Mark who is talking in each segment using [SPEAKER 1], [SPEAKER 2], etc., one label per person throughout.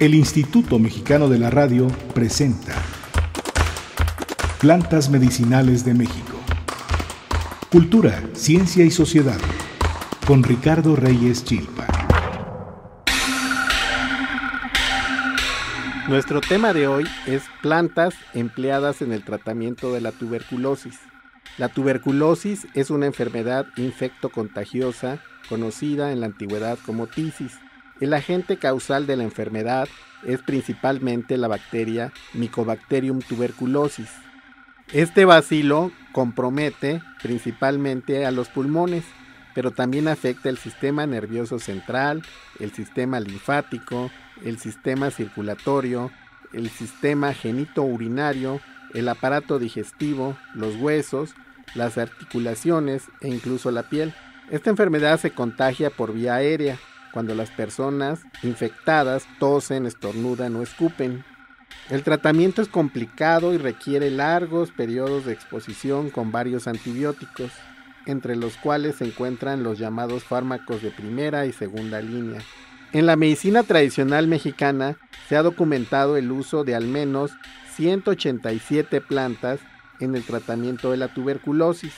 [SPEAKER 1] el Instituto Mexicano de la Radio presenta Plantas Medicinales de México. Cultura, Ciencia y Sociedad con Ricardo Reyes Chilpa. Nuestro tema de hoy es plantas empleadas en el tratamiento de la tuberculosis. La tuberculosis es una enfermedad contagiosa conocida en la antigüedad como tisis el agente causal de la enfermedad es principalmente la bacteria Mycobacterium tuberculosis. Este bacilo compromete principalmente a los pulmones, pero también afecta el sistema nervioso central, el sistema linfático, el sistema circulatorio, el sistema genitourinario, el aparato digestivo, los huesos, las articulaciones e incluso la piel. Esta enfermedad se contagia por vía aérea, cuando las personas infectadas tosen, estornudan o escupen. El tratamiento es complicado y requiere largos periodos de exposición con varios antibióticos, entre los cuales se encuentran los llamados fármacos de primera y segunda línea. En la medicina tradicional mexicana se ha documentado el uso de al menos 187 plantas en el tratamiento de la tuberculosis,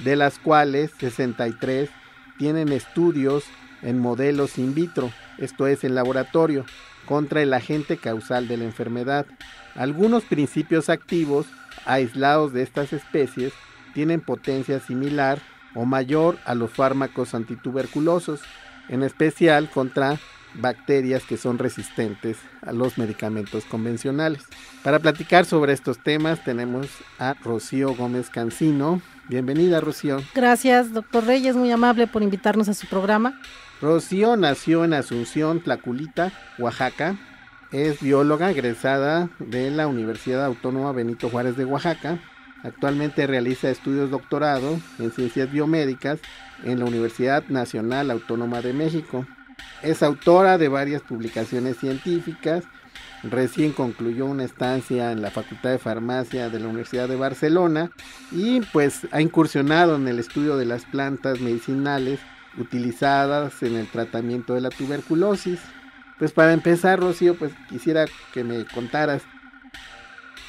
[SPEAKER 1] de las cuales 63 tienen estudios en modelos in vitro, esto es en laboratorio, contra el agente causal de la enfermedad. Algunos principios activos aislados de estas especies tienen potencia similar o mayor a los fármacos antituberculosos, en especial contra bacterias que son resistentes a los medicamentos convencionales. Para platicar sobre estos temas tenemos a Rocío Gómez Cancino. Bienvenida, Rocío.
[SPEAKER 2] Gracias, doctor Reyes, muy amable por invitarnos a su programa.
[SPEAKER 1] Rocío nació en Asunción, Tlaculita, Oaxaca. Es bióloga egresada de la Universidad Autónoma Benito Juárez de Oaxaca. Actualmente realiza estudios doctorado en ciencias biomédicas en la Universidad Nacional Autónoma de México. Es autora de varias publicaciones científicas. Recién concluyó una estancia en la Facultad de Farmacia de la Universidad de Barcelona y pues ha incursionado en el estudio de las plantas medicinales utilizadas en el tratamiento de la tuberculosis. Pues para empezar, Rocío, pues quisiera que me contaras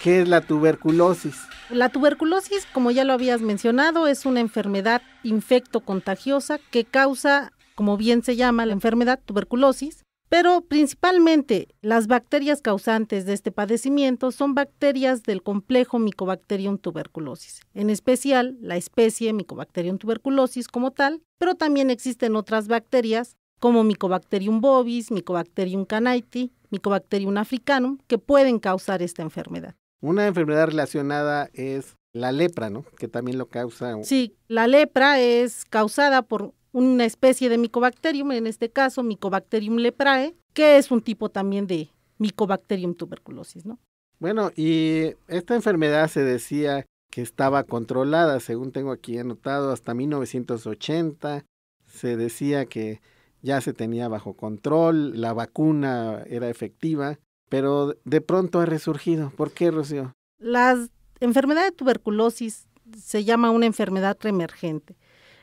[SPEAKER 1] qué es la tuberculosis.
[SPEAKER 2] La tuberculosis, como ya lo habías mencionado, es una enfermedad infecto-contagiosa que causa como bien se llama la enfermedad, tuberculosis, pero principalmente las bacterias causantes de este padecimiento son bacterias del complejo Mycobacterium tuberculosis, en especial la especie Mycobacterium tuberculosis como tal, pero también existen otras bacterias como Mycobacterium bovis, Mycobacterium canaiti, Mycobacterium africanum, que pueden causar esta enfermedad.
[SPEAKER 1] Una enfermedad relacionada es la lepra, ¿no? Que también lo causa. Sí,
[SPEAKER 2] la lepra es causada por una especie de Mycobacterium, en este caso Mycobacterium leprae, que es un tipo también de Mycobacterium tuberculosis, ¿no? Bueno,
[SPEAKER 1] y esta enfermedad se decía que estaba controlada, según tengo aquí anotado, hasta 1980. Se decía que ya se tenía bajo control, la vacuna era efectiva, pero de pronto ha resurgido. ¿Por qué, Rocío?
[SPEAKER 2] La enfermedad de tuberculosis se llama una enfermedad reemergente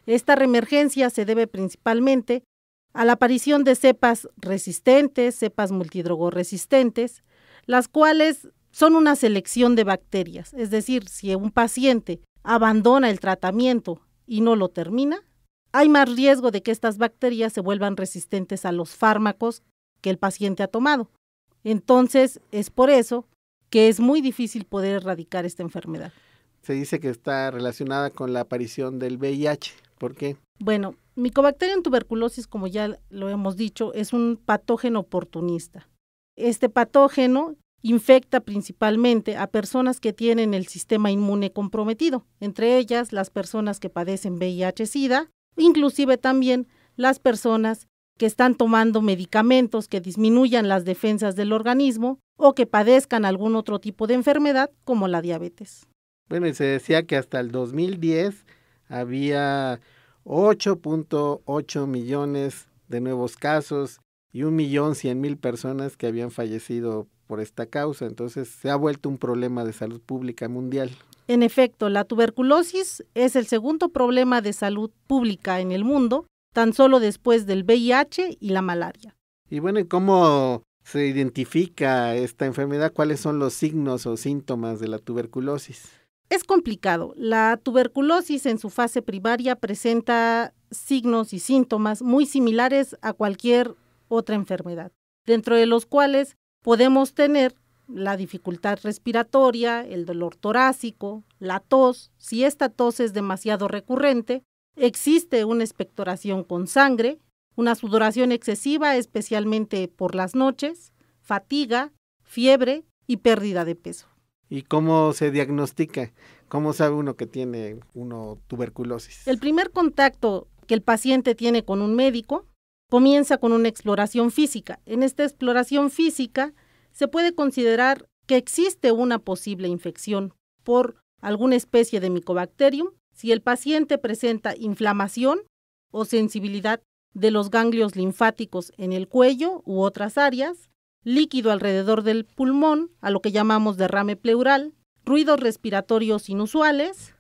[SPEAKER 2] esta reemergencia se debe principalmente a la aparición de cepas resistentes, cepas multidrogoresistentes, las cuales son una selección de bacterias. Es decir, si un paciente abandona el tratamiento y no lo termina, hay más riesgo de que estas bacterias se vuelvan resistentes a los fármacos que el paciente ha tomado. Entonces, es por eso que es muy difícil poder erradicar esta enfermedad.
[SPEAKER 1] Se dice que está relacionada con la aparición del VIH. ¿Por qué?
[SPEAKER 2] Bueno, Mycobacterium tuberculosis, como ya lo hemos dicho, es un patógeno oportunista. Este patógeno infecta principalmente a personas que tienen el sistema inmune comprometido, entre ellas las personas que padecen VIH-Sida, inclusive también las personas que están tomando medicamentos que disminuyan las defensas del organismo o que padezcan algún otro tipo de enfermedad como la diabetes.
[SPEAKER 1] Bueno, y se decía que hasta el 2010 había 8.8 millones de nuevos casos y 1.100.000 personas que habían fallecido por esta causa. Entonces se ha vuelto un problema de salud pública mundial.
[SPEAKER 2] En efecto, la tuberculosis es el segundo problema de salud pública en el mundo, tan solo después del VIH y la malaria.
[SPEAKER 1] Y bueno, ¿cómo se identifica esta enfermedad? ¿Cuáles son los signos o síntomas de la tuberculosis?
[SPEAKER 2] Es complicado. La tuberculosis en su fase primaria presenta signos y síntomas muy similares a cualquier otra enfermedad, dentro de los cuales podemos tener la dificultad respiratoria, el dolor torácico, la tos, si esta tos es demasiado recurrente, existe una expectoración con sangre, una sudoración excesiva, especialmente por las noches, fatiga, fiebre y pérdida de peso.
[SPEAKER 1] ¿Y cómo se diagnostica? ¿Cómo sabe uno que tiene uno tuberculosis?
[SPEAKER 2] El primer contacto que el paciente tiene con un médico comienza con una exploración física. En esta exploración física se puede considerar que existe una posible infección por alguna especie de micobacterium si el paciente presenta inflamación o sensibilidad de los ganglios linfáticos en el cuello u otras áreas, líquido alrededor del pulmón, a lo que llamamos derrame pleural, ruidos respiratorios inusuales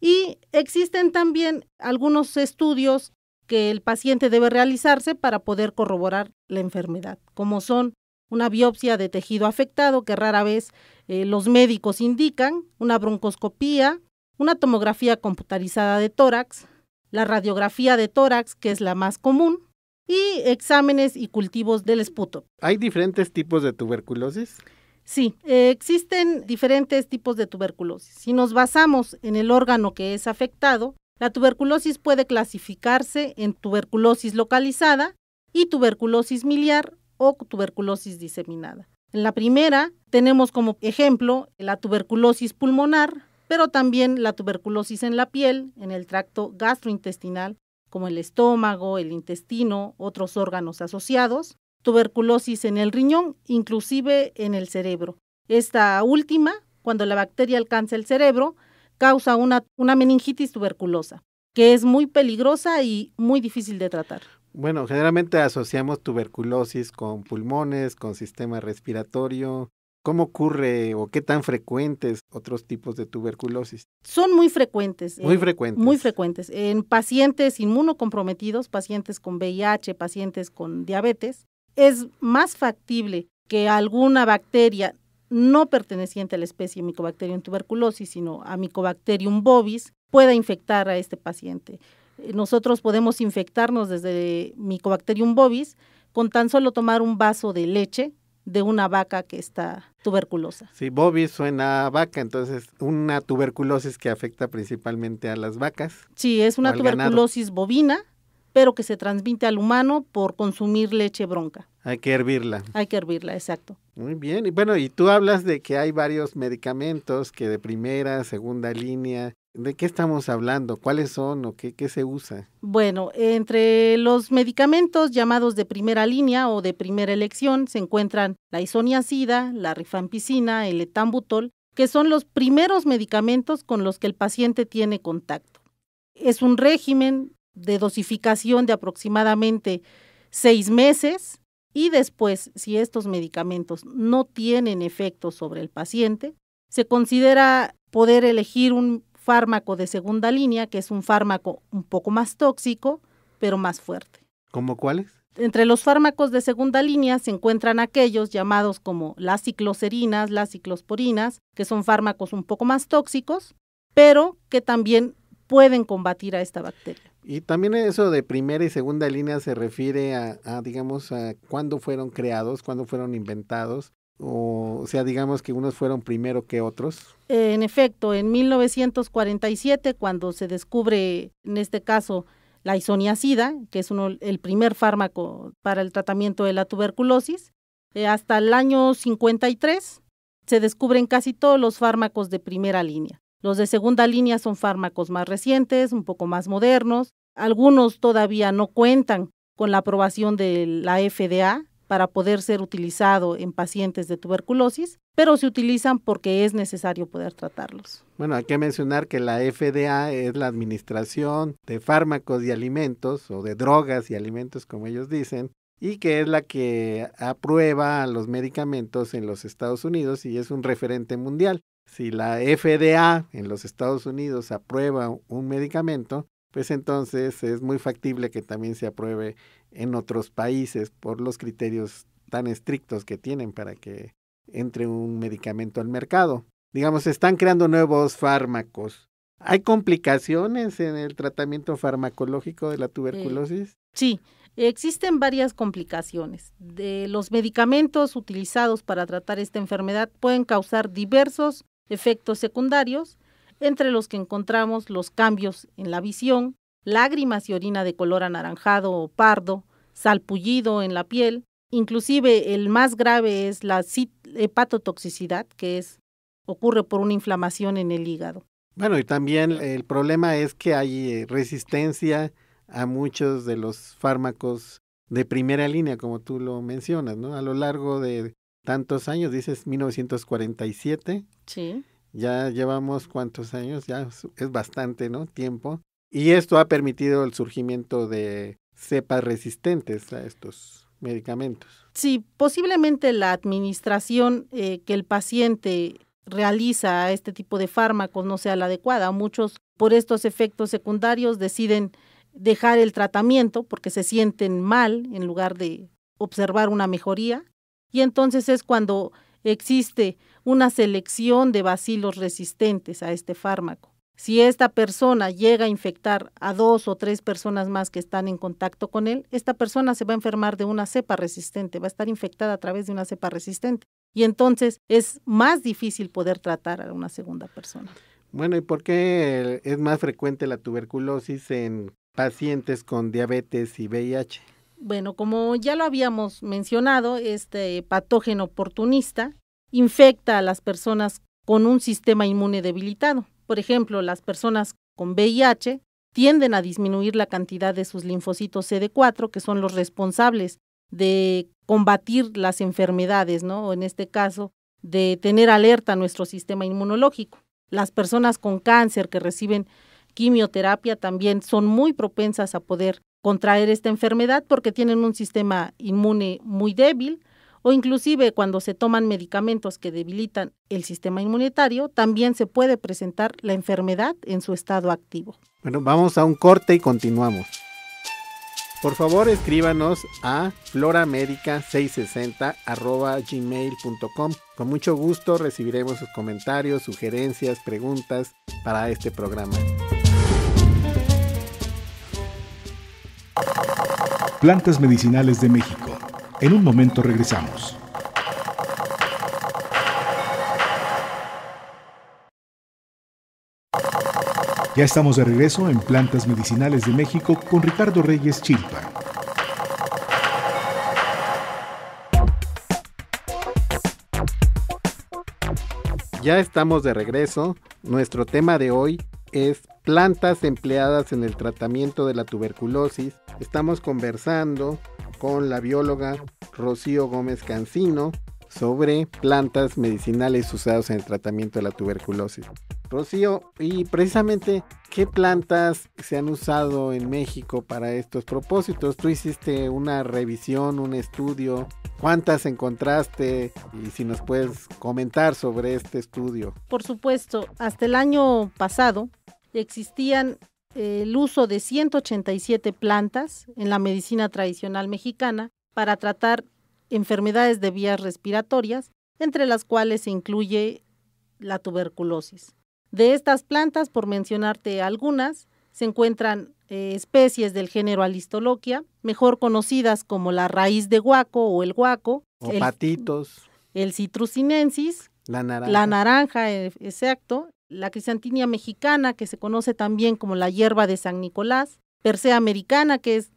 [SPEAKER 2] y existen también algunos estudios que el paciente debe realizarse para poder corroborar la enfermedad, como son una biopsia de tejido afectado que rara vez eh, los médicos indican, una broncoscopía, una tomografía computarizada de tórax, la radiografía de tórax, que es la más común, y exámenes y cultivos del esputo.
[SPEAKER 1] ¿Hay diferentes tipos de tuberculosis?
[SPEAKER 2] Sí, eh, existen diferentes tipos de tuberculosis. Si nos basamos en el órgano que es afectado, la tuberculosis puede clasificarse en tuberculosis localizada y tuberculosis miliar o tuberculosis diseminada. En la primera tenemos como ejemplo la tuberculosis pulmonar, pero también la tuberculosis en la piel, en el tracto gastrointestinal, como el estómago, el intestino, otros órganos asociados, tuberculosis en el riñón, inclusive en el cerebro. Esta última, cuando la bacteria alcanza el cerebro, causa una, una meningitis tuberculosa, que es muy peligrosa y muy difícil de tratar.
[SPEAKER 1] Bueno, generalmente asociamos tuberculosis con pulmones, con sistema respiratorio, ¿Cómo ocurre o qué tan frecuentes otros tipos de tuberculosis?
[SPEAKER 2] Son muy frecuentes. Muy eh, frecuentes. Muy frecuentes. En pacientes inmunocomprometidos, pacientes con VIH, pacientes con diabetes, es más factible que alguna bacteria no perteneciente a la especie Mycobacterium tuberculosis, sino a Mycobacterium bovis, pueda infectar a este paciente. Eh, nosotros podemos infectarnos desde Mycobacterium bovis con tan solo tomar un vaso de leche de una vaca que está tuberculosa.
[SPEAKER 1] Sí, Bobby suena a vaca, entonces una tuberculosis que afecta principalmente a las vacas.
[SPEAKER 2] Sí, es una tuberculosis bovina, pero que se transmite al humano por consumir leche bronca.
[SPEAKER 1] Hay que hervirla.
[SPEAKER 2] Hay que hervirla, exacto.
[SPEAKER 1] Muy bien, y bueno, y tú hablas de que hay varios medicamentos que de primera, segunda línea, ¿De qué estamos hablando? ¿Cuáles son o qué, se usa?
[SPEAKER 2] Bueno, entre los medicamentos llamados de primera línea o de primera elección se encuentran la isoniacida, la rifampicina, el etambutol, que son los primeros medicamentos con los que el paciente tiene contacto. Es un régimen de dosificación de aproximadamente seis meses y después, si estos medicamentos no tienen efecto sobre el paciente, se considera poder elegir un fármaco de segunda línea, que es un fármaco un poco más tóxico, pero más fuerte. ¿Cómo cuáles? Entre los fármacos de segunda línea se encuentran aquellos llamados como las cicloserinas, las ciclosporinas, que son fármacos un poco más tóxicos, pero que también pueden combatir a esta bacteria.
[SPEAKER 1] Y también eso de primera y segunda línea se refiere a, a digamos, a cuándo fueron creados, cuándo fueron inventados o, sea, digamos que unos fueron primero que otros.
[SPEAKER 2] En efecto, en 1947, cuando se descubre, en este caso, la isoniacida, que es el primer fármaco para el tratamiento de la tuberculosis, eh, hasta el año 53 se descubren casi todos los fármacos de primera línea. Los de segunda línea son fármacos más recientes, un poco más modernos. Algunos todavía no cuentan con la aprobación de la FDA, para poder ser utilizado en pacientes de tuberculosis, pero se utilizan porque es necesario poder tratarlos.
[SPEAKER 1] Bueno, hay que mencionar que la FDA es la Administración de Fármacos y Alimentos, o de drogas y alimentos, como ellos dicen, y que es la que aprueba los medicamentos en los Estados Unidos y es un referente mundial. Si la FDA en los Estados Unidos aprueba un medicamento, pues entonces es muy factible que también se apruebe en otros países por los criterios tan estrictos que tienen para que entre un medicamento al mercado. Digamos, se están creando nuevos fármacos. ¿Hay complicaciones en el tratamiento farmacológico de la eh, tuberculosis?
[SPEAKER 2] sí, existen varias complicaciones. De los medicamentos utilizados para tratar esta enfermedad pueden causar diversos efectos secundarios, entre los que encontramos los cambios en la visión, lágrimas y orina de color anaranjado o pardo, salpullido en la piel. Inclusive el más grave es la hepatotoxicidad, que es, ocurre por una inflamación en el hígado.
[SPEAKER 1] Bueno, y también el problema es que hay eh, resistencia a muchos de los fármacos de primera línea, como tú lo mencionas, ¿no? A lo largo de tantos años, dices 1947. Sí. Ya llevamos cuántos años, ya es bastante, ¿no? Tiempo y esto ha permitido el surgimiento de cepas resistentes a estos medicamentos.
[SPEAKER 2] Sí, posiblemente la administración eh, que el paciente realiza a este tipo de fármacos no sea la adecuada. Muchos por estos efectos secundarios deciden dejar el tratamiento porque se sienten mal en lugar de observar una mejoría. Y entonces es cuando existe una selección de bacilos resistentes a este fármaco. Si esta persona llega a infectar a dos o tres personas más que están en contacto con él, esta persona se va a enfermar de una cepa resistente, va a estar infectada a través de una cepa resistente. Y entonces es más difícil poder tratar a una segunda persona.
[SPEAKER 1] Bueno, ¿y por qué es más frecuente la tuberculosis en pacientes con diabetes y VIH?
[SPEAKER 2] Bueno, como ya lo habíamos mencionado, este patógeno oportunista infecta a las personas con un sistema inmune debilitado. Por ejemplo, las personas con VIH tienden a disminuir la cantidad de sus linfocitos CD4, que son los responsables de combatir las enfermedades, ¿no? O en este caso, de tener alerta nuestro sistema inmunológico. Las personas con cáncer que reciben quimioterapia también son muy propensas a poder contraer esta enfermedad porque tienen un sistema inmune muy débil o inclusive cuando se toman medicamentos que debilitan el sistema inmunitario, también se puede presentar la enfermedad en su estado activo.
[SPEAKER 1] Bueno, vamos a un corte y continuamos. Por favor, escríbanos a floramedica660.gmail.com. Con mucho gusto recibiremos sus comentarios, sugerencias, preguntas para este programa. Plantas Medicinales de México en un momento regresamos. Ya estamos de regreso en Plantas Medicinales de México con Ricardo Reyes Chilpa. Ya estamos de regreso. Nuestro tema de hoy es plantas empleadas en el tratamiento de la tuberculosis. Estamos conversando con la bióloga Rocío Gómez Cancino sobre plantas medicinales usadas en el tratamiento de la tuberculosis. Rocío, y precisamente, ¿qué plantas se han usado en México para estos propósitos? Tú hiciste una revisión, un estudio. ¿Cuántas encontraste? Y si nos puedes comentar sobre este estudio.
[SPEAKER 2] Por supuesto, hasta el año pasado existían el uso de 187 plantas en la medicina tradicional mexicana para tratar enfermedades de vías respiratorias, entre las cuales se incluye la tuberculosis. De estas plantas, por mencionarte algunas, se encuentran eh, especies del género Alistoloquia, mejor conocidas como la raíz de guaco o el guaco. el, patitos. El citrusinensis.
[SPEAKER 1] La naranja. La
[SPEAKER 2] naranja, e-, exacto la crisantinia mexicana, que se conoce también como la hierba de San Nicolás, persea americana, que es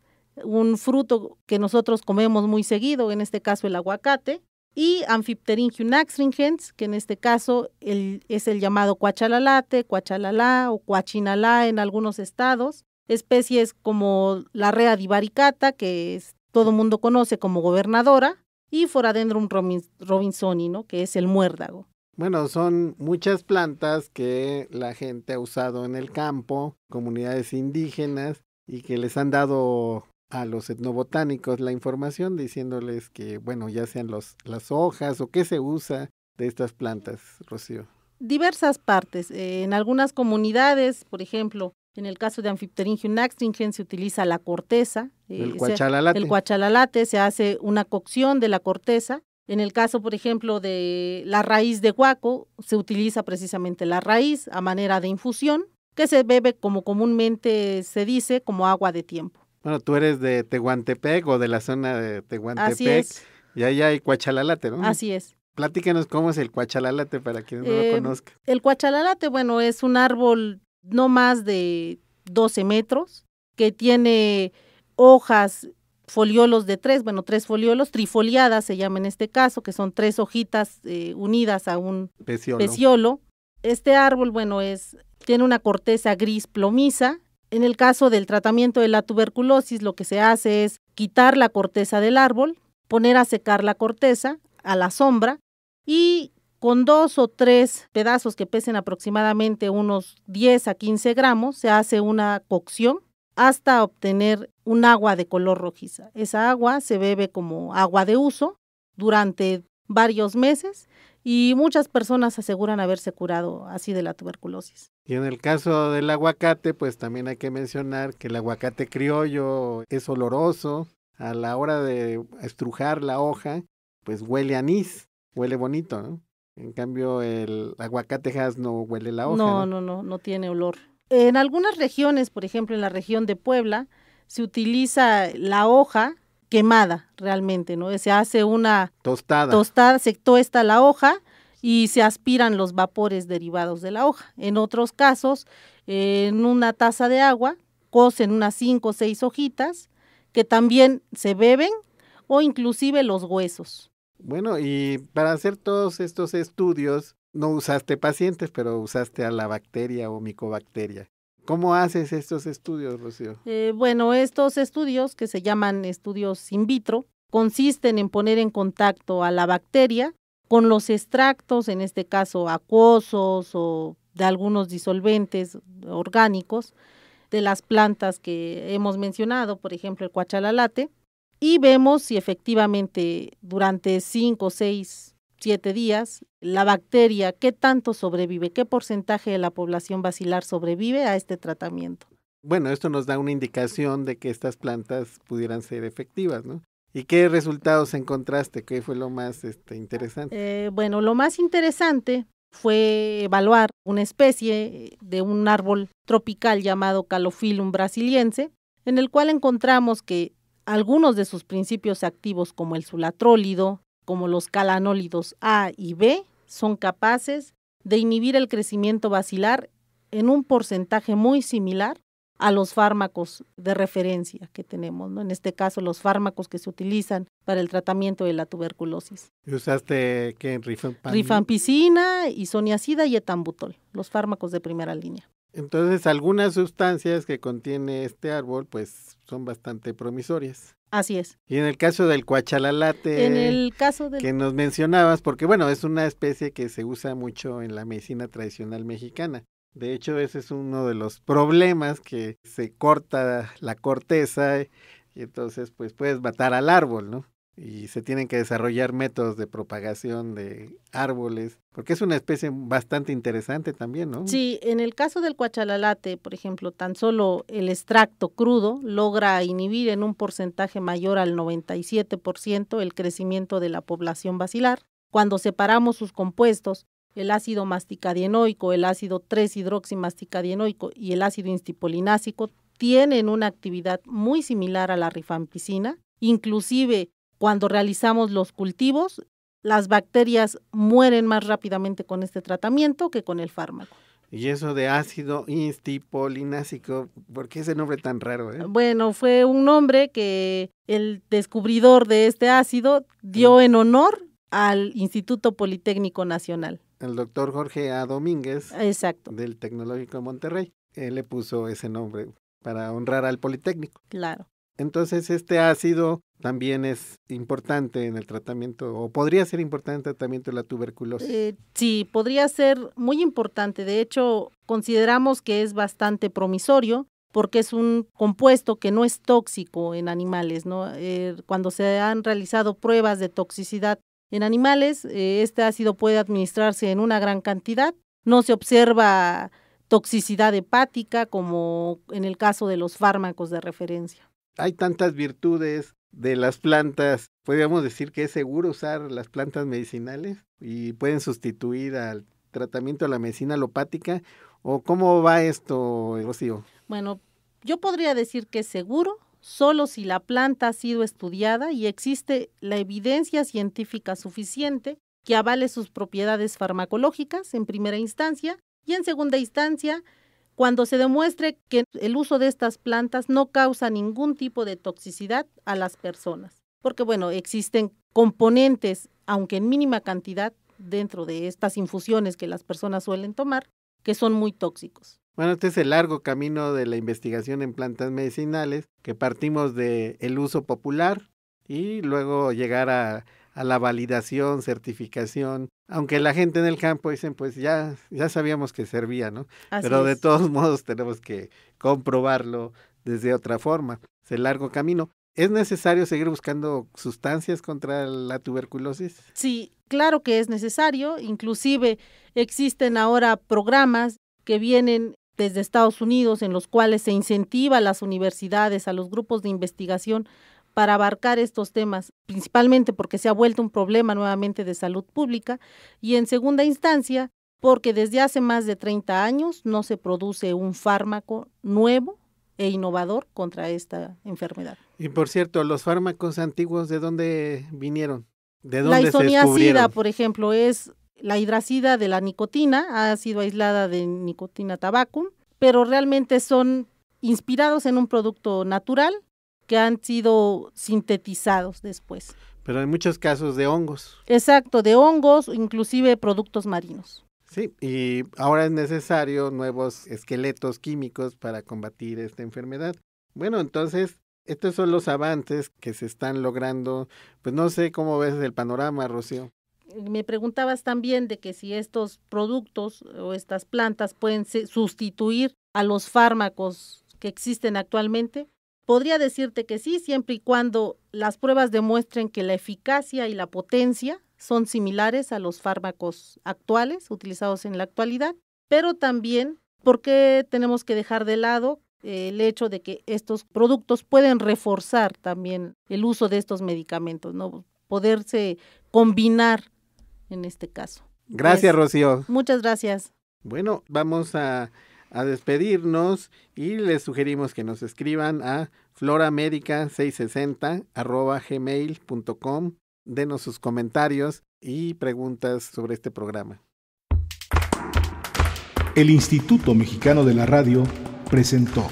[SPEAKER 2] un fruto que nosotros comemos muy seguido, en este caso el aguacate, y Amphipteringium axringens, que en este caso es el llamado cuachalalate, cuachalalá o cuachinalá en algunos estados, especies como la rea divaricata, que es, todo mundo conoce como gobernadora, y Foradendrum robinsoni, ¿no? que es el muérdago.
[SPEAKER 1] Bueno, son muchas plantas que la gente ha usado en el campo, comunidades indígenas, y que les han dado a los etnobotánicos la información diciéndoles que, bueno, ya sean las hojas o qué se usa de estas plantas, Rocío.
[SPEAKER 2] Diversas partes. Eh, en algunas comunidades, por ejemplo, en el caso de y naxtringen se utiliza la corteza. El guachalalate. Eh, el se hace una cocción de la corteza en el caso, por ejemplo, de la raíz de huaco, se utiliza precisamente la raíz a manera de infusión, que se bebe como comúnmente se dice, como agua de tiempo.
[SPEAKER 1] Bueno, tú eres de Tehuantepec o de la zona de Tehuantepec. Y ahí hay cuachalalate, ¿no? Así es. Platícanos cómo es el cuachalalate para quien no lo eh, conozca.
[SPEAKER 2] El cuachalalate, bueno, es un árbol no más de 12 metros que tiene hojas foliolos de tres, bueno, tres foliolos, trifoliadas se llama en este caso, que son tres hojitas eh, unidas a un
[SPEAKER 1] peciolo.
[SPEAKER 2] Este árbol, bueno, es, tiene una corteza gris plomiza. En el caso del tratamiento de la tuberculosis, lo que se hace es quitar la corteza del árbol, poner a secar la corteza a la sombra y con dos o tres pedazos que pesen aproximadamente unos 10 a 15 gramos, se hace una cocción hasta obtener un agua de color rojiza. Esa agua se bebe como agua de uso durante varios meses y muchas personas aseguran haberse curado así de la tuberculosis.
[SPEAKER 1] Y en el caso del aguacate, pues también hay que mencionar que el aguacate criollo es oloroso. A la hora de estrujar la hoja, pues huele a anís, huele bonito, ¿no? En cambio, el aguacate has no huele la hoja. no, no,
[SPEAKER 2] no, no tiene olor. En algunas regiones, por ejemplo en la región de Puebla, se utiliza la hoja quemada realmente, ¿no? Se hace una
[SPEAKER 1] tostada. tostada,
[SPEAKER 2] se tosta la hoja y se aspiran los vapores derivados de la hoja. En otros casos, en una taza de agua, cocen unas cinco o seis hojitas que también se beben o inclusive los huesos.
[SPEAKER 1] Bueno, y para hacer todos estos estudios, no usaste pacientes, pero usaste a la bacteria o micobacteria. ¿Cómo haces estos estudios, Rocío?
[SPEAKER 2] Eh, bueno, estos estudios, que se llaman estudios in vitro, consisten en poner en contacto a la bacteria con los extractos, en este caso acuosos o de algunos disolventes orgánicos de las plantas que hemos mencionado, por ejemplo el cuachalalate, y vemos si efectivamente durante 5, 6, 7 días la bacteria, qué tanto sobrevive, qué porcentaje de la población bacilar sobrevive a este tratamiento.
[SPEAKER 1] Bueno, esto nos da una indicación de que estas plantas pudieran ser efectivas, ¿no? ¿Y qué resultados encontraste? ¿Qué fue lo más este, interesante?
[SPEAKER 2] Eh, bueno, lo más interesante fue evaluar una especie de un árbol tropical llamado Calophyllum brasiliense, en el cual encontramos que algunos de sus principios activos como el sulatrólido, como los calanólidos A y B, son capaces de inhibir el crecimiento vacilar en un porcentaje muy similar a los fármacos de referencia que tenemos, ¿no? en este caso los fármacos que se utilizan para el tratamiento de la tuberculosis.
[SPEAKER 1] ¿Usaste qué? Rifampicina,
[SPEAKER 2] Rifampicina isoniacida y etambutol, los fármacos de primera línea.
[SPEAKER 1] Entonces, algunas sustancias que contiene este árbol pues son bastante promisorias. Así es. Y en el caso del cuachalalate, en el caso que nos mencionabas, porque bueno, es una especie que se usa mucho en la medicina tradicional mexicana. De hecho, ese es uno de los problemas que se corta la corteza y entonces pues puedes matar al árbol, ¿no? y se tienen que desarrollar métodos de propagación de árboles, porque es una especie bastante interesante también, ¿no?
[SPEAKER 2] Sí, en el caso del cuachalalate, por ejemplo, tan solo el extracto crudo logra inhibir en un porcentaje mayor al 97% el crecimiento de la población bacilar. Cuando separamos sus compuestos, el ácido masticadienoico, el ácido 3-hidroximasticadienoico y el ácido instipolinásico tienen una actividad muy similar a la rifampicina, inclusive cuando realizamos los cultivos. Las bacterias mueren más rápidamente con este tratamiento que con el fármaco.
[SPEAKER 1] Y eso de ácido instipolinásico, ¿por qué ese nombre tan raro? Eh?
[SPEAKER 2] Bueno, fue un nombre que el descubridor de este ácido dio en honor al Instituto Politécnico Nacional.
[SPEAKER 1] El doctor Jorge A. Domínguez. Exacto. Del Tecnológico de Monterrey. Él le puso ese nombre para honrar al Politécnico. Claro. Entonces, este ácido también es importante en el tratamiento, o podría ser importante el tratamiento de la tuberculosis.
[SPEAKER 2] Eh, sí, podría ser muy importante. De hecho, consideramos que es bastante promisorio porque es un compuesto que no es tóxico en animales. Eh, cuando se han realizado pruebas de toxicidad en animales, eh, este ácido puede administrarse en una gran cantidad. No se observa toxicidad hepática como en el caso de los fármacos de referencia
[SPEAKER 1] hay tantas virtudes de las plantas, podríamos decir que es seguro usar las plantas medicinales y pueden sustituir al tratamiento de la medicina alopática. ¿O cómo va esto, Rocío?
[SPEAKER 2] Bueno, yo podría decir que es seguro solo si la planta ha sido estudiada y existe la evidencia científica suficiente que avale sus propiedades farmacológicas en primera instancia y en segunda instancia cuando se demuestre que el uso de estas plantas no causa ningún tipo de toxicidad a las personas, porque bueno, existen componentes, aunque en mínima cantidad, dentro de estas infusiones que las personas suelen tomar, que son muy tóxicos.
[SPEAKER 1] Bueno, este es el largo camino de la investigación en plantas medicinales, que partimos del el uso popular y luego llegar a a la validación, certificación, aunque la gente en el campo dicen, pues ya, ya sabíamos que servía, ¿no? Pero de todos modos tenemos que comprobarlo desde otra forma. Es el largo camino. ¿Es necesario seguir buscando sustancias contra la tuberculosis?
[SPEAKER 2] Sí, claro que es necesario. Inclusive existen ahora programas que vienen desde Estados Unidos en los cuales se incentiva a las universidades, a los grupos de investigación para abarcar estos temas, principalmente porque se ha vuelto un problema nuevamente de salud pública y en segunda instancia porque desde hace más de 30 años no se produce un fármaco nuevo e innovador contra esta enfermedad.
[SPEAKER 1] Y por cierto, los fármacos antiguos, ¿de dónde vinieron? ¿De dónde la isoniacida,
[SPEAKER 2] por ejemplo, es la hidracida de la nicotina, ha sido aislada de nicotina tabacum, pero realmente son inspirados en un producto natural que han sido sintetizados después.
[SPEAKER 1] Pero en muchos casos de hongos.
[SPEAKER 2] Exacto, de hongos, inclusive productos marinos.
[SPEAKER 1] Sí, y ahora es necesario nuevos esqueletos químicos para combatir esta enfermedad. Bueno, entonces, estos son los avances que se están logrando. Pues no sé cómo ves el panorama, Rocío.
[SPEAKER 2] Me preguntabas también de que si estos productos o estas plantas pueden sustituir a los fármacos que existen actualmente. Podría decirte que sí, siempre y cuando las pruebas demuestren que la eficacia y la potencia son similares a los fármacos actuales utilizados en la actualidad, pero también porque tenemos que dejar de lado el hecho de que estos productos pueden reforzar también el uso de estos medicamentos, ¿no? Poderse combinar en este caso. Gracias, pues, Rocío. Muchas gracias.
[SPEAKER 1] Bueno, vamos a a despedirnos y les sugerimos que nos escriban a floramérica660 Denos sus comentarios y preguntas sobre este programa. El Instituto Mexicano de la Radio presentó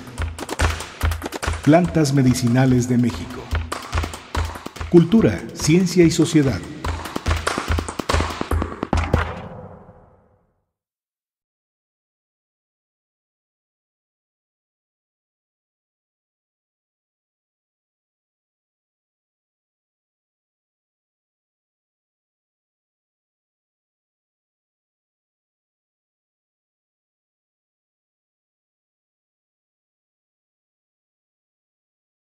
[SPEAKER 1] Plantas Medicinales de México. Cultura, Ciencia y
[SPEAKER 2] Sociedad.